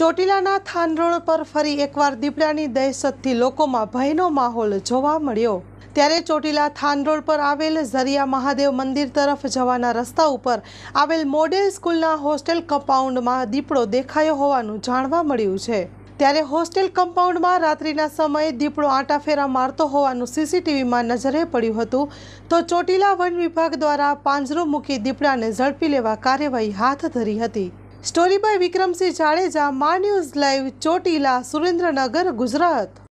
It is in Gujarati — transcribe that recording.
ચોટીલાના થાન રોડ પર ફરી એકવાર દીપડાની દહેશતથી લોકોમાં ભયનો માહોલ જોવા મળ્યો ત્યારે ચોટીલા થાન રોડ પર આવેલ ઝરિયા મહાદેવ મંદિર તરફ જવાના રસ્તા ઉપર આવેલ મોડેલ સ્કૂલના હોસ્ટેલ કમ્પાઉન્ડમાં દીપડો દેખાયો હોવાનું જાણવા મળ્યું છે ત્યારે હોસ્ટેલ કમ્પાઉન્ડમાં રાત્રિના સમયે દીપડો આંટાફેરા મારતો હોવાનું સીસીટીવીમાં નજરે પડ્યું હતું તો ચોટીલા વન વિભાગ દ્વારા પાંજરો મૂકી દીપડાને ઝડપી લેવા કાર્યવાહી હાથ ધરી હતી સ્ટોરી બાય વિક્રમસિંહ જાડેજા મા ન્યૂઝ લાઈવ ચોટીલા સુરેન્દ્રનગર ગુજરાત